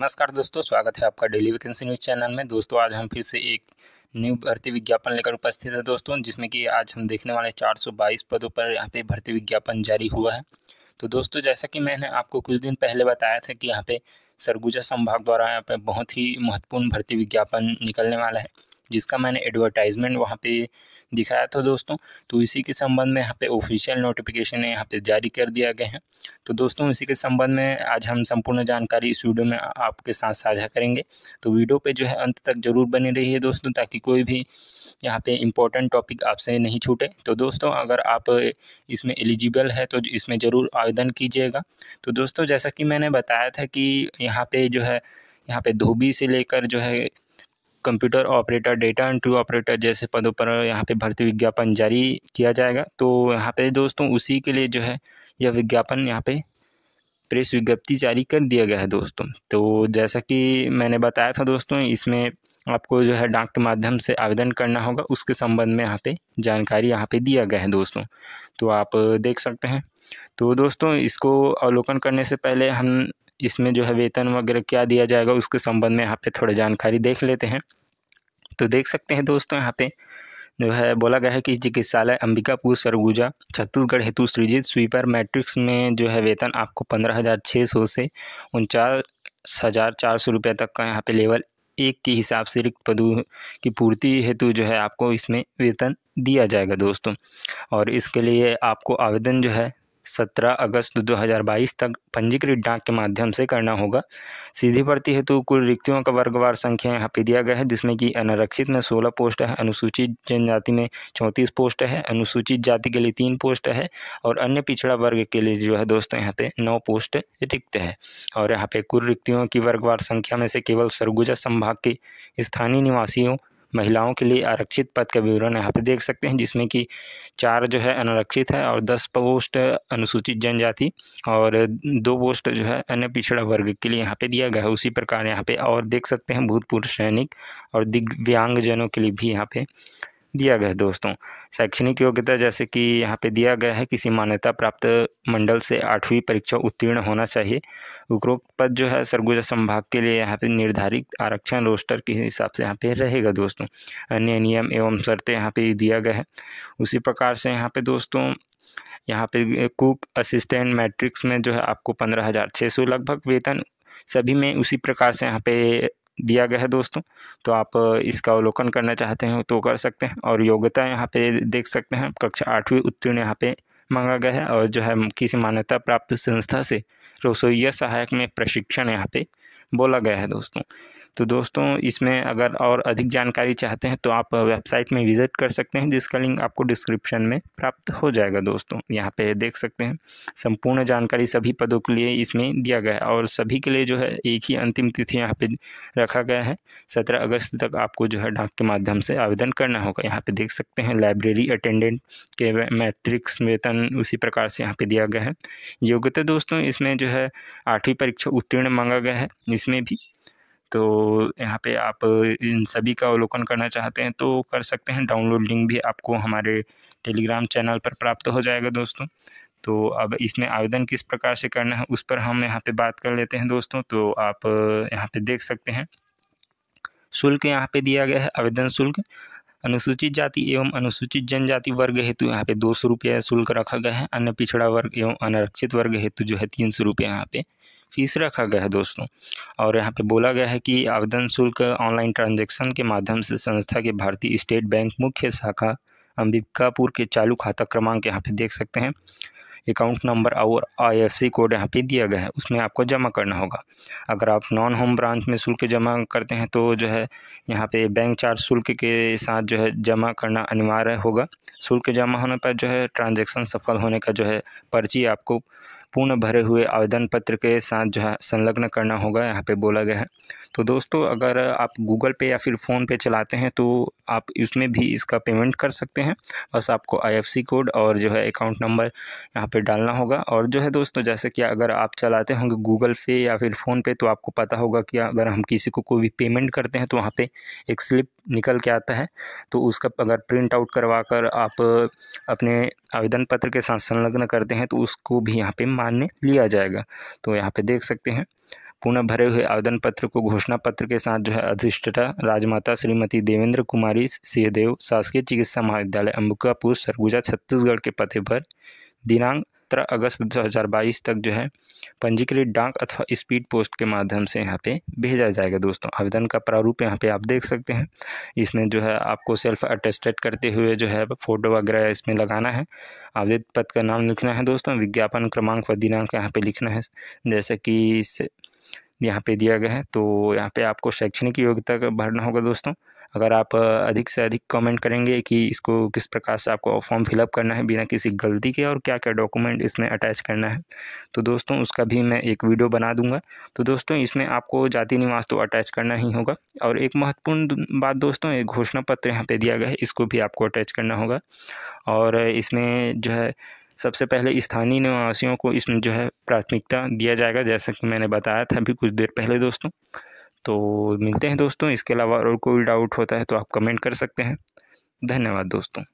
नमस्कार दोस्तों स्वागत है आपका डेली वैकेंसी न्यूज़ चैनल में दोस्तों आज हम फिर से एक न्यू भर्ती विज्ञापन लेकर उपस्थित है दोस्तों जिसमें कि आज हम देखने वाले 422 पदों पर यहाँ पे भर्ती विज्ञापन जारी हुआ है तो दोस्तों जैसा कि मैंने आपको कुछ दिन पहले बताया था कि यहाँ पे सरगुजा संभाग द्वारा यहाँ पे बहुत ही महत्वपूर्ण भर्ती विज्ञापन निकलने वाला है जिसका मैंने एडवर्टाइजमेंट वहाँ पे दिखाया था दोस्तों तो इसी के संबंध में यहाँ पे ऑफिशियल नोटिफिकेशन यहाँ पे जारी कर दिया गया है तो दोस्तों इसी के संबंध में आज हम संपूर्ण जानकारी इस वीडियो में आपके साथ साझा करेंगे तो वीडियो पर जो है अंत तक ज़रूर बने रहिए दोस्तों ताकि कोई भी यहाँ पर इम्पोर्टेंट टॉपिक आपसे नहीं छूटे तो दोस्तों अगर आप इसमें एलिजिबल है तो इसमें ज़रूर आवेदन कीजिएगा तो दोस्तों जैसा कि मैंने बताया था कि यहाँ पर जो है यहाँ पे धोबी से लेकर जो है computer operator data entry operator जैसे पदों पर यहाँ पे भर्ती विज्ञापन जारी किया जाएगा तो यहाँ पे दोस्तों उसी के लिए जो है यह विज्ञापन यहाँ पे प्रेस विज्ञप्ति जारी कर दिया गया है दोस्तों तो जैसा कि मैंने बताया था दोस्तों इसमें आपको जो है डाक के माध्यम से आवेदन करना होगा उसके संबंध में यहाँ पे जानकारी यहाँ पे दिया गया है दोस्तों तो आप देख सकते हैं तो दोस्तों इसको अवलोकन करने से पहले हम इसमें जो है वेतन वगैरह क्या दिया जाएगा उसके संबंध में यहाँ पे थोड़ी जानकारी देख लेते हैं तो देख सकते हैं दोस्तों यहाँ पे जो है बोला गया है कि चिकित्सालय अंबिकापुर सरगुजा छत्तीसगढ़ हेतु सृजित स्वीपर मैट्रिक्स में जो है वेतन आपको पंद्रह हज़ार छः सौ से उनचास हज़ार चार सौ रुपये तक का यहाँ पर लेवल एक के हिसाब से रिक्त पदों की पूर्ति हेतु जो है आपको इसमें वेतन दिया जाएगा दोस्तों और इसके लिए आपको आवेदन जो है सत्रह अगस्त 2022 तक पंजीकृत डाक के माध्यम से करना होगा सीधी भर्ती हेतु कुल रिक्तियों का वर्गवार संख्या यहाँ पे दिया गया है जिसमें कि अनारक्षित में सोलह पोस्ट है अनुसूचित जनजाति में चौंतीस पोस्ट है अनुसूचित जाति के लिए तीन पोस्ट है और अन्य पिछड़ा वर्ग के लिए जो है दोस्तों यहाँ पे नौ पोस्ट रिक्त है और यहाँ पे कुल रिक्तियों की वर्गवार संख्या में से केवल सरगुजा संभाग के स्थानीय निवासियों महिलाओं के लिए आरक्षित पद का विवरण यहाँ पे देख सकते हैं जिसमें कि चार जो है अनारक्षित है और दस पोस्ट अनुसूचित जनजाति और दो पोस्ट जो है अन्य पिछड़ा वर्ग के लिए यहाँ पे दिया गया है उसी प्रकार यहाँ पे और देख सकते हैं भूतपूर्व सैनिक और दिव्यांगजनों के लिए भी यहाँ पे दिया गया है दोस्तों शैक्षणिक योग्यता जैसे कि यहाँ पे दिया गया है किसी मान्यता प्राप्त मंडल से आठवीं परीक्षा उत्तीर्ण होना चाहिए उपरोक्त पद जो है सरगुजा संभाग के लिए यहाँ पे निर्धारित आरक्षण रोस्टर के हिसाब से यहाँ पे रहेगा दोस्तों अन्य नियम एवं शर्तें यहाँ पे दिया गया है उसी प्रकार से यहाँ पे दोस्तों यहाँ पे कुक असिस्टेंट मैट्रिक्स में जो है आपको पंद्रह हज़ार छः सौ लगभग वेतन सभी में उसी प्रकार से यहाँ पे दिया गया है दोस्तों तो आप इसका अवलोकन करना चाहते हैं तो कर सकते हैं और योग्यता यहाँ पे देख सकते हैं कक्षा आठवीं उत्तीर्ण यहाँ पे मांगा गया है और जो है किसी मान्यता प्राप्त संस्था से रसोईया सहायक में प्रशिक्षण यहाँ पे बोला गया है दोस्तों तो दोस्तों इसमें अगर और अधिक जानकारी चाहते हैं तो आप वेबसाइट में विज़िट कर सकते हैं जिसका लिंक आपको डिस्क्रिप्शन में प्राप्त हो जाएगा दोस्तों यहाँ पे देख सकते हैं संपूर्ण जानकारी सभी पदों के लिए इसमें दिया गया है और सभी के लिए जो है एक ही अंतिम तिथि यहाँ पर रखा गया है सत्रह अगस्त तक आपको जो है डाक के माध्यम से आवेदन करना होगा यहाँ पर देख सकते हैं लाइब्रेरी अटेंडेंट के मैट्रिक्स वेतन उसी प्रकार से यहाँ पर दिया गया है योग्यता दोस्तों इसमें जो है आठवीं परीक्षा उत्तीर्ण मांगा गया है इस 2021 में भी तो यहाँ पे आप इन सभी का अवलोकन करना चाहते हैं तो कर सकते हैं डाउनलोड लिंक भी आपको हमारे टेलीग्राम चैनल पर प्राप्त हो जाएगा दोस्तों तो अब इसमें आवेदन किस प्रकार से करना है उस पर हम यहाँ पे बात कर लेते हैं दोस्तों तो आप यहाँ पे देख सकते हैं शुल्क यहाँ पे दिया गया है आवेदन शुल्क अनुसूचित जाति एवं अनुसूचित जनजाति वर्ग हेतु यहाँ पे दो सौ रुपये शुल्क रखा गया है अन्य पिछड़ा वर्ग एवं अनारक्षित वर्ग हेतु जो है तीन सौ रुपये यहाँ पे फीस रखा गया है दोस्तों और यहाँ पे बोला गया है कि आवेदन शुल्क ऑनलाइन ट्रांजैक्शन के माध्यम से संस्था के भारतीय स्टेट बैंक मुख्य शाखा अंबिकापुर के चालू खाता क्रमांक यहाँ पे देख सकते हैं अकाउंट नंबर और आईएफसी कोड यहाँ पे दिया गया है उसमें आपको जमा करना होगा अगर आप नॉन होम ब्रांच में शुल्क जमा करते हैं तो जो है यहाँ पे बैंक चार्ज शुल्क के साथ जो है जमा करना अनिवार्य होगा शुल्क जमा होने पर जो है ट्रांजेक्शन सफल होने का जो है पर्ची आपको पूर्ण भरे हुए आवेदन पत्र के साथ जो है संलग्न करना होगा यहाँ पे बोला गया है तो दोस्तों अगर आप गूगल पे या फिर फ़ोनपे चलाते हैं तो आप इसमें भी इसका पेमेंट कर सकते हैं बस आपको आईएफसी कोड और जो है अकाउंट नंबर यहाँ पे डालना होगा और जो है दोस्तों जैसे कि अगर आप चलाते होंगे गूगल पे या फिर फ़ोनपे तो आपको पता होगा कि अगर हम किसी को कोई भी पेमेंट करते हैं तो वहाँ पर एक स्लिप निकल के आता है तो उसका अगर प्रिंट आउट करवा कर आप अपने आवेदन पत्र के साथ संलग्न करते हैं तो उसको भी यहाँ पे मान्य लिया जाएगा तो यहाँ पे देख सकते हैं पुनः भरे हुए आवेदन पत्र को घोषणा पत्र के साथ जो है अधिष्ठता राजमाता श्रीमती देवेंद्र कुमारी सिंहदेव शासकीय चिकित्सा महाविद्यालय अंबिकापुर सरगुजा छत्तीसगढ़ के पते पर दिनांक सत्रह अगस्त दो हज़ार बाईस तक जो है पंजीकृत डाक अथवा स्पीड पोस्ट के माध्यम से यहाँ पे भेजा जाएगा दोस्तों आवेदन का प्रारूप यहाँ पे आप देख सकते हैं इसमें जो है आपको सेल्फ अटेस्टेड करते हुए जो है फ़ोटो वगैरह इसमें लगाना है आवेदन पत्र का नाम लिखना है दोस्तों विज्ञापन क्रमांक व दिनांक यहाँ पर लिखना है जैसे कि यहाँ पे दिया गया है तो यहाँ पे आपको शैक्षणिक योग्यता भरना होगा दोस्तों अगर आप अधिक से अधिक कमेंट करेंगे कि इसको किस प्रकार से आपको फॉर्म फिलअप करना है बिना किसी गलती के और क्या क्या डॉक्यूमेंट इसमें अटैच करना है तो दोस्तों उसका भी मैं एक वीडियो बना दूंगा तो दोस्तों इसमें आपको जाति निवास तो अटैच करना ही होगा और एक महत्वपूर्ण बात दोस्तों एक घोषणा पत्र यहाँ पर दिया गया है इसको भी आपको अटैच करना होगा और इसमें जो है सबसे पहले स्थानीय निवासियों को इसमें जो है प्राथमिकता दिया जाएगा जैसा कि मैंने बताया था अभी कुछ देर पहले दोस्तों तो मिलते हैं दोस्तों इसके अलावा और कोई डाउट होता है तो आप कमेंट कर सकते हैं धन्यवाद दोस्तों